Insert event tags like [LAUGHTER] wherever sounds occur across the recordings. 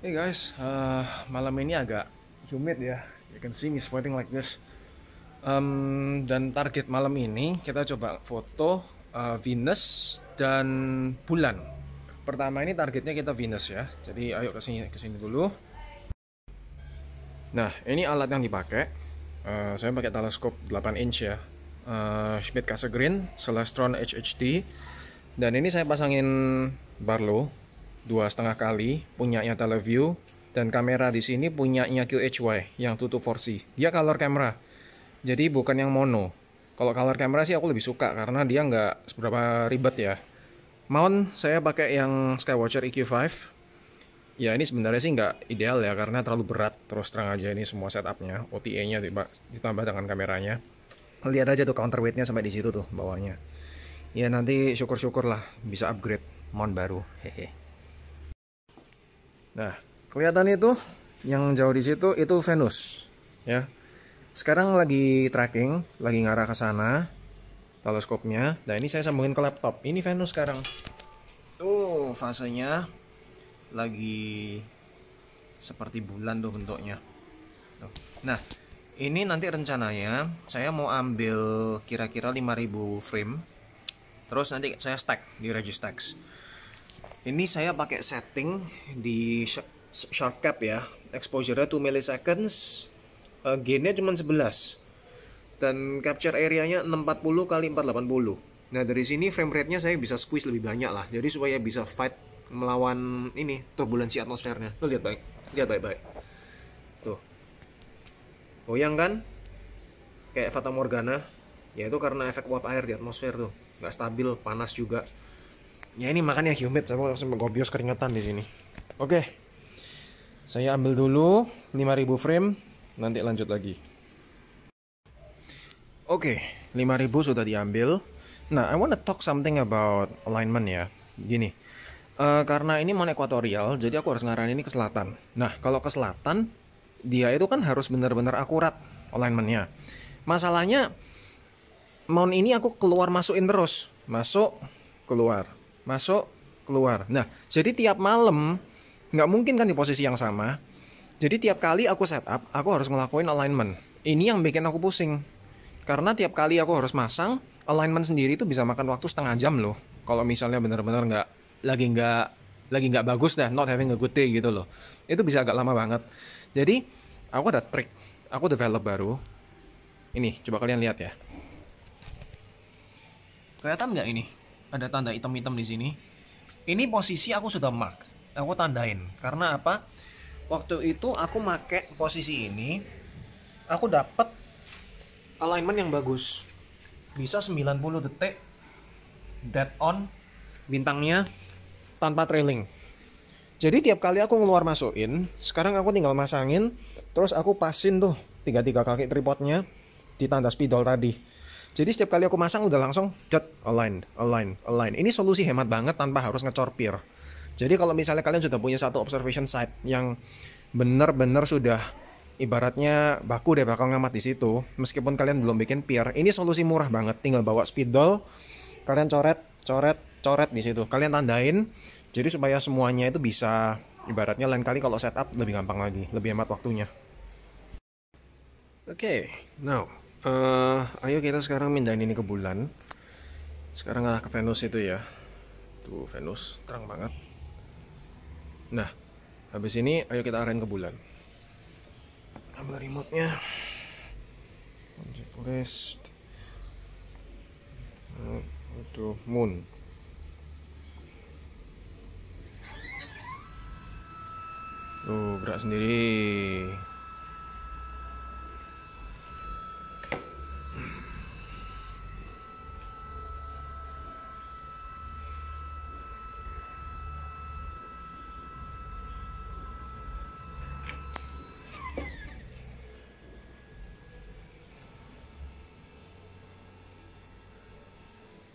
Hey guys, uh, malam ini agak humid ya. You can see me sweating like this. Um, dan target malam ini kita coba foto uh, Venus dan bulan. Pertama ini targetnya kita Venus ya. Jadi ayo ke sini ke sini dulu. Nah, ini alat yang dipakai. Uh, saya pakai teleskop 8 inch ya. Uh, Schmidt Cassegrain Celestron HHD. Dan ini saya pasangin Barlow dua setengah kali punya punyanya teleview dan kamera di sini punya punyanya QHY yang tutup 4C dia color camera jadi bukan yang mono kalau color camera sih aku lebih suka karena dia nggak seberapa ribet ya mount saya pakai yang Skywatcher EQ5 ya ini sebenarnya sih nggak ideal ya karena terlalu berat terus terang aja ini semua setupnya OTA nya ditambah dengan kameranya lihat aja tuh counterweight nya sampai di situ tuh bawahnya ya nanti syukur-syukur lah bisa upgrade mount baru hehe Nah, kelihatan itu yang jauh di situ itu Venus, ya. Sekarang lagi tracking, lagi ngarah ke sana teleskopnya. Nah, ini saya sambungin ke laptop. Ini Venus sekarang. Tuh, fasenya lagi seperti bulan tuh bentuknya. Tuh. Nah, ini nanti rencananya saya mau ambil kira-kira 5000 frame. Terus nanti saya stack di Registax. Ini saya pakai setting di sharp cap ya. Exposure-nya 2 milliseconds. gain eh, gainnya cuma 11. Dan capture area-nya 640 kali 480. Nah, dari sini frame rate-nya saya bisa squeeze lebih banyak lah. Jadi supaya bisa fight melawan ini turbulensi atmosfernya. Tuh lihat baik. Lihat baik-baik. Tuh. Goyang kan? Kayak Fata Morgana. Ya itu karena efek uap air di atmosfer tuh. Nggak stabil, panas juga ya ini makannya humid saya mau langsung gobios keringetan di sini oke okay. saya ambil dulu 5000 frame nanti lanjut lagi oke okay, 5000 sudah diambil nah I wanna talk something about alignment ya gini uh, karena ini mon ekuatorial jadi aku harus ngarahin ini ke selatan nah kalau ke selatan dia itu kan harus benar-benar akurat alignmentnya masalahnya mount ini aku keluar masukin terus masuk keluar masuk keluar nah jadi tiap malam nggak mungkin kan di posisi yang sama jadi tiap kali aku setup aku harus ngelakuin alignment ini yang bikin aku pusing karena tiap kali aku harus masang alignment sendiri itu bisa makan waktu setengah jam loh kalau misalnya bener-bener nggak lagi nggak lagi nggak bagus dah not having a good day gitu loh itu bisa agak lama banget jadi aku ada trik aku develop baru ini coba kalian lihat ya kelihatan nggak ini ada tanda hitam-hitam di sini ini posisi aku sudah mark aku tandain karena apa waktu itu aku make posisi ini aku dapat alignment yang bagus bisa 90 detik dead on bintangnya tanpa trailing jadi tiap kali aku ngeluar masukin sekarang aku tinggal masangin terus aku pasin tuh tiga-tiga kaki tripodnya di tanda spidol tadi jadi setiap kali aku masang udah langsung cat online, online, online. Ini solusi hemat banget tanpa harus ngecor pir. Jadi kalau misalnya kalian sudah punya satu observation site yang benar-benar sudah ibaratnya baku deh bakal ngamat di situ, meskipun kalian belum bikin pir, ini solusi murah banget. Tinggal bawa spidol, kalian coret, coret, coret di situ. Kalian tandain, jadi supaya semuanya itu bisa ibaratnya lain kali kalau setup lebih gampang lagi, lebih hemat waktunya. Oke, okay, now Uh, ayo kita sekarang mindahin ini ke bulan. Sekarang arah ke Venus itu ya. Tuh Venus, terang banget. Nah, habis ini ayo kita arahin ke bulan. Ambil remote-nya. list. Itu moon. Tuh, berat sendiri.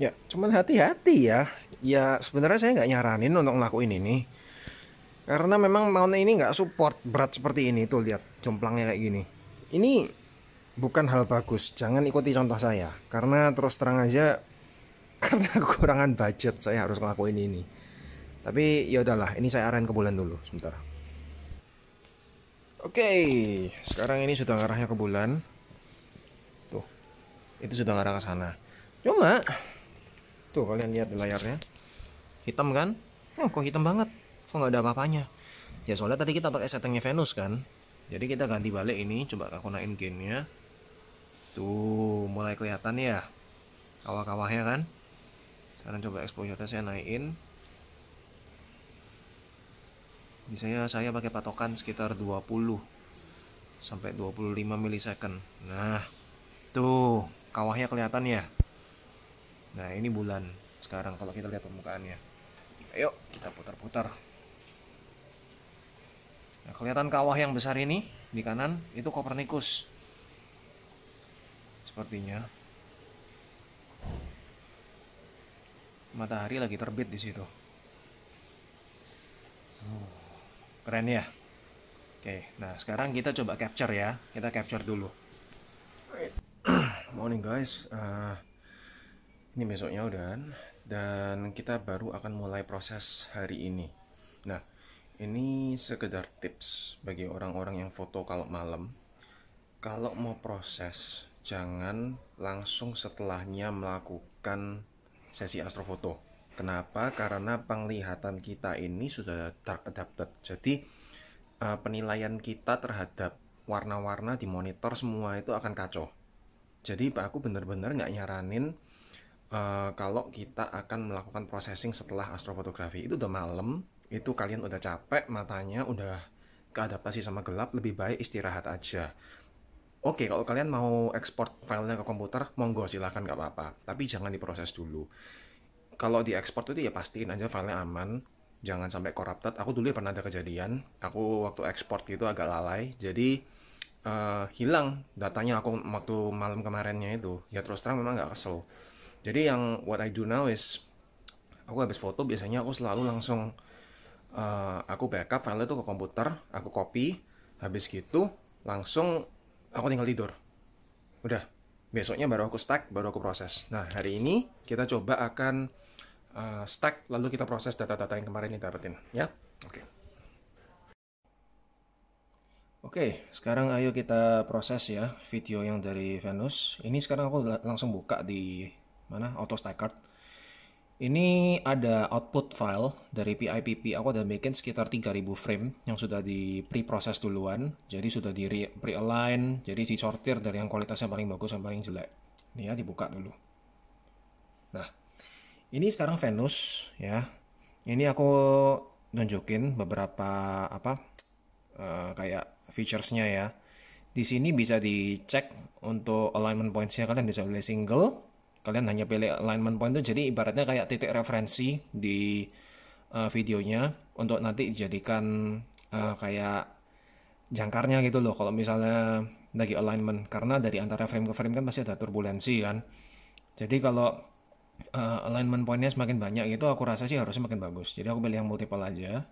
Ya, cuman hati-hati ya. Ya sebenarnya saya nggak nyaranin untuk ngelakuin ini. Karena memang mount ini nggak support berat seperti ini tuh lihat jomplangnya kayak gini. Ini bukan hal bagus. Jangan ikuti contoh saya. Karena terus terang aja [LAUGHS] karena kekurangan budget saya harus ngelakuin ini. Tapi ya udahlah, ini saya arahin ke bulan dulu sebentar. Oke, sekarang ini sudah ngarahnya ke bulan. Tuh. Itu sudah ngarah ke sana. Cuma tuh kalian lihat di layarnya hitam kan hmm, kok hitam banget kok nggak ada apa-apanya ya soalnya tadi kita pakai settingnya Venus kan jadi kita ganti balik ini coba aku naikin gamenya tuh mulai kelihatan ya kawah-kawahnya kan sekarang coba exposure saya naikin misalnya saya pakai patokan sekitar 20 sampai 25 milisecond nah tuh kawahnya kelihatan ya Nah ini bulan sekarang kalau kita lihat permukaannya. Ayo kita putar-putar. Nah, kelihatan kawah yang besar ini di kanan itu Kopernikus. Sepertinya matahari lagi terbit di situ. Oh, keren ya. Oke, nah sekarang kita coba capture ya. Kita capture dulu. [CLEARS THROAT] Morning guys. Uh, ini besoknya udah dan kita baru akan mulai proses hari ini. Nah, ini sekedar tips bagi orang-orang yang foto kalau malam. Kalau mau proses, jangan langsung setelahnya melakukan sesi astrofoto. Kenapa? Karena penglihatan kita ini sudah dark adapted. Jadi eh, penilaian kita terhadap warna-warna di monitor semua itu akan kacau. Jadi aku bener-bener nggak nyaranin Eh, kalau kita akan melakukan processing setelah astrofotografi itu udah malam itu kalian udah capek matanya udah keadaptasi sama gelap lebih baik istirahat aja Oke, kalau kalian mau ekspor filenya ke komputer, monggo silahkan nggak apa-apa. Tapi jangan diproses dulu. Kalau diekspor itu ya pastiin aja filenya aman, jangan sampai corrupted. Aku dulu ya pernah ada kejadian, aku waktu ekspor itu agak lalai, jadi uh, hilang datanya aku waktu malam kemarinnya itu. Ya terus terang memang nggak kesel jadi yang what I do now is aku habis foto biasanya aku selalu langsung uh, aku backup file itu ke komputer aku copy habis gitu langsung aku tinggal tidur udah besoknya baru aku stack baru aku proses nah hari ini kita coba akan uh, stack lalu kita proses data-data yang kemarin kita dapetin ya oke okay. Oke, okay, sekarang ayo kita proses ya video yang dari Venus. Ini sekarang aku langsung buka di mana auto card. ini ada output file dari PIPP. Aku udah bikin sekitar 3000 frame yang sudah di pre-proses duluan. Jadi sudah di pre-align, jadi disortir dari yang kualitasnya paling bagus yang paling jelek. Ini ya dibuka dulu. Nah, ini sekarang Venus ya. Ini aku nunjukin beberapa apa uh, kayak featuresnya ya. Di sini bisa dicek untuk alignment pointsnya kalian bisa pilih single kalian hanya pilih alignment point itu jadi ibaratnya kayak titik referensi di uh, videonya untuk nanti dijadikan uh, kayak jangkarnya gitu loh kalau misalnya lagi alignment karena dari antara frame ke frame kan pasti ada turbulensi kan jadi kalau uh, alignment pointnya semakin banyak gitu aku rasa sih harusnya makin bagus jadi aku pilih yang multiple aja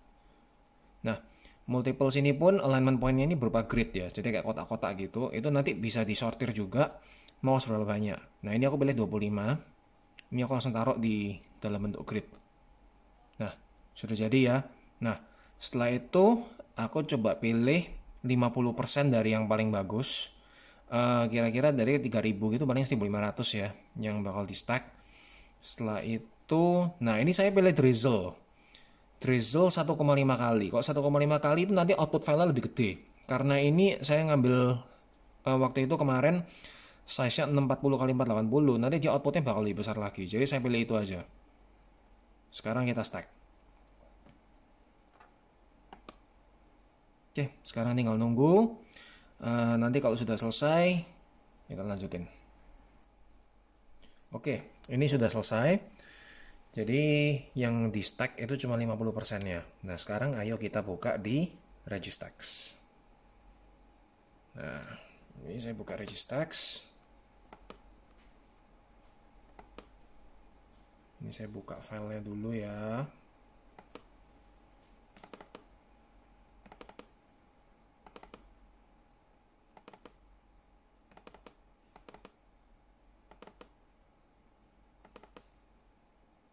nah multiple sini pun alignment pointnya ini berupa grid ya jadi kayak kotak-kotak gitu itu nanti bisa disortir juga mau seberapa banyak. Nah ini aku pilih 25, ini aku langsung taruh di dalam bentuk grid. Nah, sudah jadi ya. Nah, setelah itu aku coba pilih 50% dari yang paling bagus. Eh, kira-kira uh, dari 3000 gitu paling 1500 ya yang bakal di stack. Setelah itu, nah ini saya pilih drizzle. Drizzle 1,5 kali. Kok 1,5 kali itu nanti output file lebih gede. Karena ini saya ngambil uh, waktu itu kemarin size-nya 640 kali 480 nanti dia outputnya bakal lebih besar lagi jadi saya pilih itu aja sekarang kita stack oke sekarang tinggal nunggu eh, nanti kalau sudah selesai kita lanjutin oke ini sudah selesai jadi yang di stack itu cuma 50% nya Nah sekarang ayo kita buka di Registax. Nah ini saya buka Registax. Ini saya buka filenya dulu ya.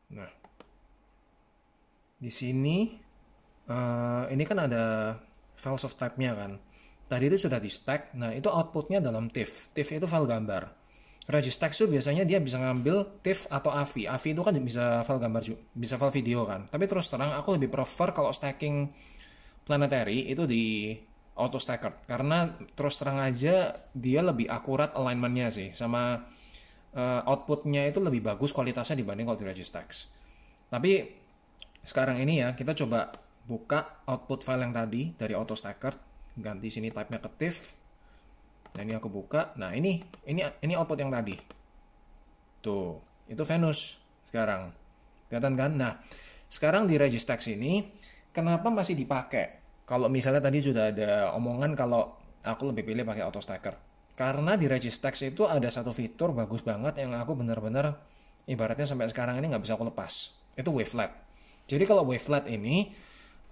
Nah, di sini uh, ini kan ada files of type-nya kan. Tadi itu sudah di stack. Nah, itu outputnya dalam TIFF. TIFF itu file gambar. Regis itu biasanya dia bisa ngambil TIFF atau AVI. AVI itu kan bisa file gambar juga, bisa file video kan. Tapi terus terang aku lebih prefer kalau stacking planetary itu di auto stacker karena terus terang aja dia lebih akurat alignmentnya sih sama uh, outputnya itu lebih bagus kualitasnya dibanding kalau di Registax. Tapi sekarang ini ya kita coba buka output file yang tadi dari auto stacker ganti sini type TIFF. Nah ini aku buka. Nah ini ini ini output yang tadi. Tuh itu Venus sekarang. Kelihatan kan? Nah sekarang di Registax ini kenapa masih dipakai? Kalau misalnya tadi sudah ada omongan kalau aku lebih pilih pakai auto stacker. Karena di Registax itu ada satu fitur bagus banget yang aku benar-benar ibaratnya sampai sekarang ini nggak bisa aku lepas. Itu wavelet. Jadi kalau wavelet ini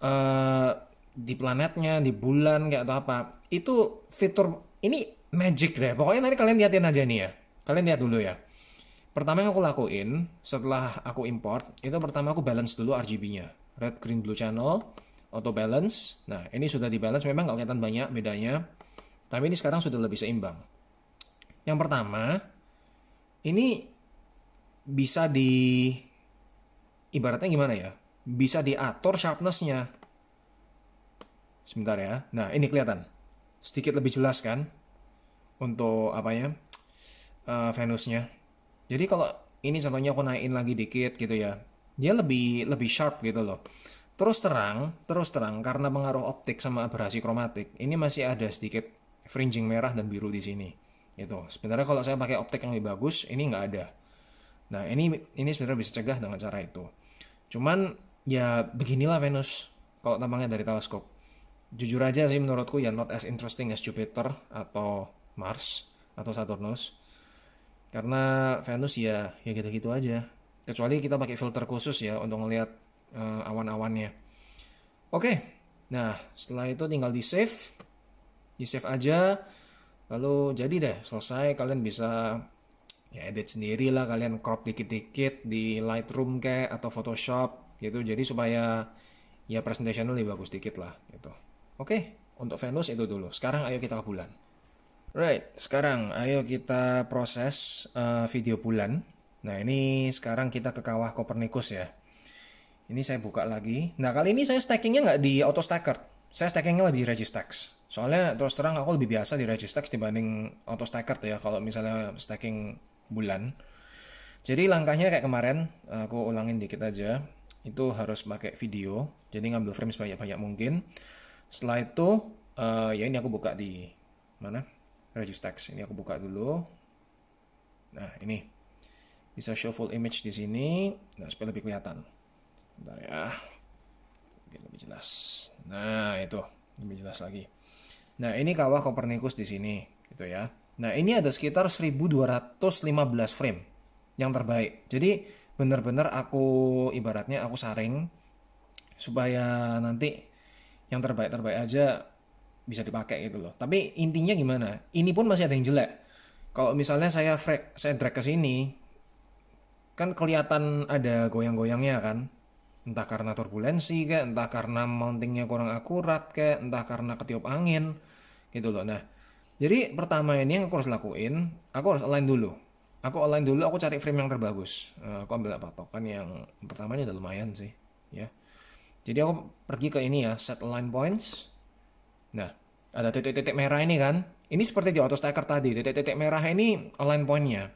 uh, di planetnya, di bulan kayak atau apa, itu fitur ini magic deh. Pokoknya nanti kalian lihatin aja nih ya. Kalian lihat dulu ya. Pertama yang aku lakuin setelah aku import, itu pertama aku balance dulu RGB-nya. Red, green, blue channel, auto balance. Nah, ini sudah di balance, memang nggak kelihatan banyak bedanya. Tapi ini sekarang sudah lebih seimbang. Yang pertama, ini bisa di ibaratnya gimana ya? Bisa diatur sharpness-nya. Sebentar ya. Nah, ini kelihatan sedikit lebih jelas kan untuk apa ya uh, Venusnya. Jadi kalau ini contohnya aku naikin lagi dikit gitu ya, dia lebih lebih sharp gitu loh. Terus terang, terus terang karena pengaruh optik sama abrasi kromatik, ini masih ada sedikit fringing merah dan biru di sini. Gitu. Sebenarnya kalau saya pakai optik yang lebih bagus, ini nggak ada. Nah ini ini sebenarnya bisa cegah dengan cara itu. Cuman ya beginilah Venus kalau tampangnya dari teleskop jujur aja sih menurutku ya not as interesting as Jupiter atau Mars atau Saturnus karena Venus ya ya gitu-gitu aja kecuali kita pakai filter khusus ya untuk ngelihat uh, awan-awannya oke okay. nah setelah itu tinggal di save di save aja lalu jadi deh selesai kalian bisa ya edit sendiri lah kalian crop dikit-dikit di Lightroom kayak atau Photoshop gitu jadi supaya ya presentation lebih bagus dikit lah gitu Oke, untuk Venus itu dulu. Sekarang ayo kita ke bulan. Right, sekarang ayo kita proses uh, video bulan. Nah ini sekarang kita ke kawah Copernicus ya. Ini saya buka lagi. Nah kali ini saya stackingnya nggak di auto stacker. Saya stackingnya di Registax. Soalnya terus terang aku lebih biasa di Registax dibanding auto stacker ya. Kalau misalnya stacking bulan. Jadi langkahnya kayak kemarin, aku ulangin dikit aja. Itu harus pakai video. Jadi ngambil frame sebanyak-banyak mungkin. Setelah itu, uh, ya ini aku buka di mana? Registex. Ini aku buka dulu. Nah, ini. Bisa show full image di sini. Nah, supaya lebih kelihatan. Bentar ya. Biar lebih jelas. Nah, itu. Lebih jelas lagi. Nah, ini kawah Copernicus di sini. Gitu ya. Nah, ini ada sekitar 1215 frame yang terbaik. Jadi, benar-benar aku ibaratnya aku saring supaya nanti yang terbaik-terbaik aja bisa dipakai gitu loh. Tapi intinya gimana? Ini pun masih ada yang jelek. Kalau misalnya saya frek, saya drag ke sini, kan kelihatan ada goyang-goyangnya kan. Entah karena turbulensi kayak, entah karena mountingnya kurang akurat kayak, entah karena ketiup angin gitu loh. Nah, jadi pertama ini yang aku harus lakuin, aku harus align dulu. Aku online dulu, aku cari frame yang terbagus. Eh, aku ambil apa kan? yang pertamanya udah lumayan sih, ya. Jadi aku pergi ke ini ya, set line points. Nah, ada titik-titik merah ini kan. Ini seperti di auto stacker tadi, titik-titik merah ini line pointnya.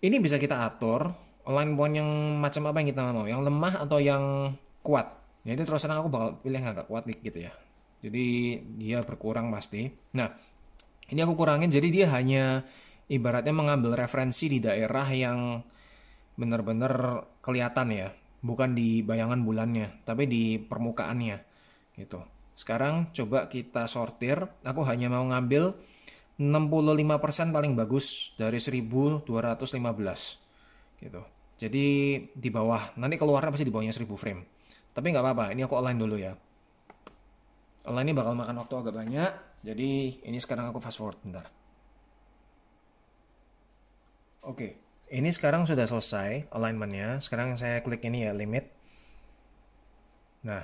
Ini bisa kita atur line point yang macam apa yang kita mau, yang lemah atau yang kuat. Jadi nah, terus terang aku bakal pilih yang agak kuat gitu ya. Jadi dia berkurang pasti. Nah, ini aku kurangin jadi dia hanya ibaratnya mengambil referensi di daerah yang benar-benar kelihatan ya bukan di bayangan bulannya, tapi di permukaannya gitu. Sekarang coba kita sortir, aku hanya mau ngambil 65% paling bagus dari 1215 gitu. Jadi di bawah, nanti keluarnya pasti di bawahnya 1000 frame. Tapi nggak apa-apa, ini aku online dulu ya. Online ini bakal makan waktu agak banyak, jadi ini sekarang aku fast forward bentar. Oke. Okay ini sekarang sudah selesai alignmentnya sekarang saya klik ini ya limit nah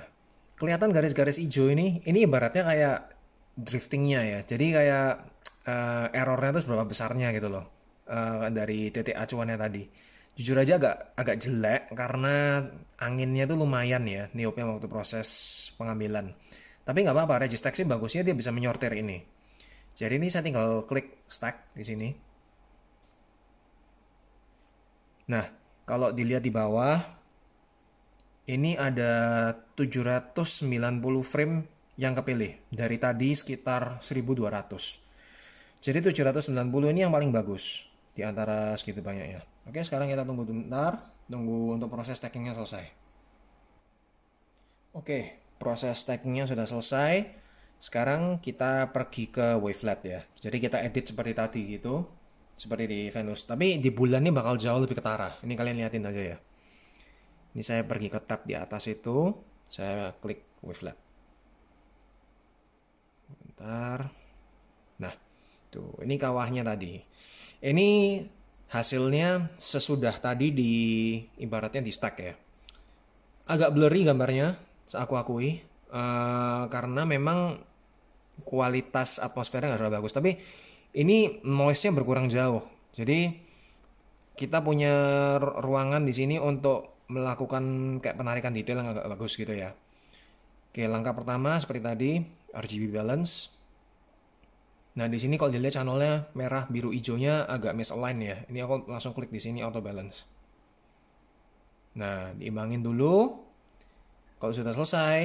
kelihatan garis-garis hijau ini ini ibaratnya kayak driftingnya ya jadi kayak uh, errornya itu seberapa besarnya gitu loh uh, dari titik acuannya tadi jujur aja agak agak jelek karena anginnya tuh lumayan ya niupnya waktu proses pengambilan. Tapi nggak apa-apa, registrasi bagusnya dia bisa menyortir ini. Jadi ini saya tinggal klik stack di sini. Nah, kalau dilihat di bawah, ini ada 790 frame yang kepilih. Dari tadi sekitar 1200. Jadi 790 ini yang paling bagus di antara segitu banyaknya. Oke, sekarang kita tunggu sebentar, tunggu untuk proses taggingnya selesai. Oke, proses taggingnya sudah selesai. Sekarang kita pergi ke wavelet ya. Jadi kita edit seperti tadi gitu seperti di Venus. Tapi di bulan ini bakal jauh lebih ketara. Ini kalian liatin aja ya. Ini saya pergi ke tab di atas itu, saya klik wavelet. Bentar. Nah, tuh ini kawahnya tadi. Ini hasilnya sesudah tadi di ibaratnya di stack ya. Agak blurry gambarnya, aku akui. Uh, karena memang kualitas atmosfernya nggak terlalu bagus. Tapi ini noise-nya berkurang jauh. Jadi kita punya ruangan di sini untuk melakukan kayak penarikan detail yang agak bagus gitu ya. Oke, langkah pertama seperti tadi RGB balance. Nah, di sini kalau dilihat channelnya merah, biru, hijaunya agak misalign ya. Ini aku langsung klik di sini auto balance. Nah, diimbangin dulu. Kalau sudah selesai,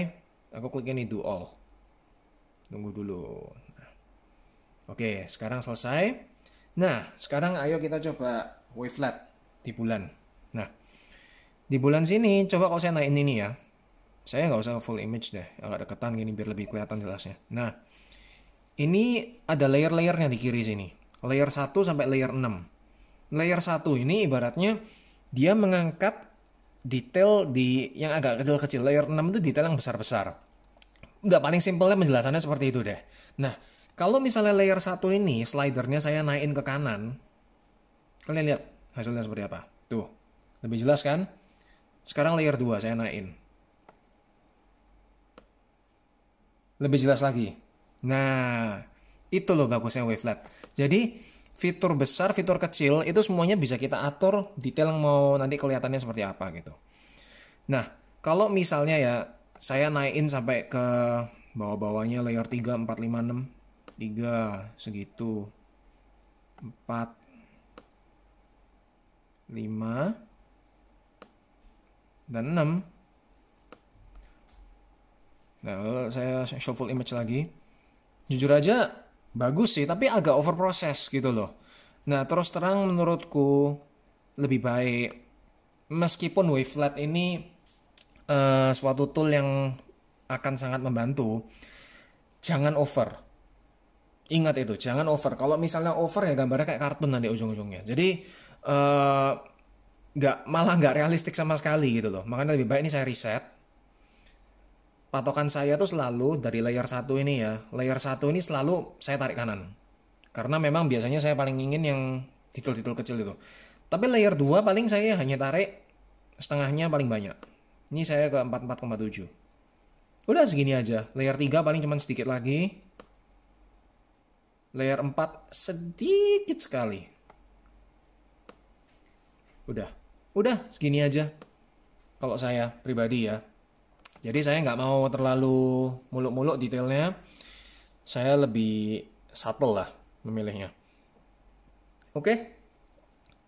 aku klik ini do all. Tunggu dulu. Oke, sekarang selesai. Nah, sekarang ayo kita coba wavelet di bulan. Nah, di bulan sini coba kalau saya naikin ini ya. Saya nggak usah full image deh, agak deketan gini biar lebih kelihatan jelasnya. Nah, ini ada layer-layernya di kiri sini. Layer 1 sampai layer 6. Layer 1 ini ibaratnya dia mengangkat detail di yang agak kecil-kecil. Layer 6 itu detail yang besar-besar. Udah paling simpelnya penjelasannya seperti itu deh. Nah, kalau misalnya layer satu ini slidernya saya naikin ke kanan, kalian lihat hasilnya seperti apa. Tuh, lebih jelas kan? Sekarang layer 2 saya naikin. Lebih jelas lagi. Nah, itu loh bagusnya wavelet. Jadi, fitur besar, fitur kecil, itu semuanya bisa kita atur detail yang mau nanti kelihatannya seperti apa gitu. Nah, kalau misalnya ya, saya naikin sampai ke bawah-bawahnya layer 3, 4, 5, 6, tiga segitu empat lima dan enam nah lalu saya full image lagi jujur aja bagus sih tapi agak over process gitu loh nah terus terang menurutku lebih baik meskipun wavelet ini uh, suatu tool yang akan sangat membantu jangan over Ingat itu, jangan over. Kalau misalnya over ya gambarnya kayak kartun nanti ujung-ujungnya. Jadi eh, nggak uh, malah nggak realistik sama sekali gitu loh. Makanya lebih baik ini saya reset. Patokan saya tuh selalu dari layer satu ini ya. Layer satu ini selalu saya tarik kanan. Karena memang biasanya saya paling ingin yang titel-titel kecil itu. Tapi layer 2 paling saya hanya tarik setengahnya paling banyak. Ini saya ke 44,7. Udah segini aja. Layer 3 paling cuma sedikit lagi layer 4 sedikit sekali. Udah, udah segini aja. Kalau saya pribadi ya. Jadi saya nggak mau terlalu muluk-muluk detailnya. Saya lebih subtle lah memilihnya. Oke,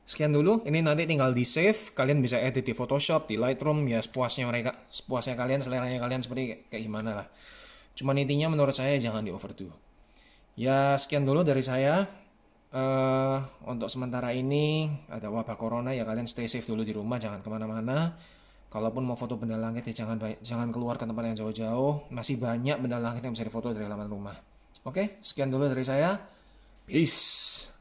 sekian dulu. Ini nanti tinggal di save. Kalian bisa edit di Photoshop, di Lightroom, ya sepuasnya mereka, sepuasnya kalian, seleranya kalian seperti kayak gimana lah. Cuman intinya menurut saya jangan di overdo. Ya sekian dulu dari saya. Uh, untuk sementara ini ada wabah corona ya kalian stay safe dulu di rumah jangan kemana-mana. Kalaupun mau foto benda langit ya jangan jangan keluar ke tempat yang jauh-jauh. Masih banyak benda langit yang bisa difoto dari halaman rumah. Oke, okay, sekian dulu dari saya. Peace.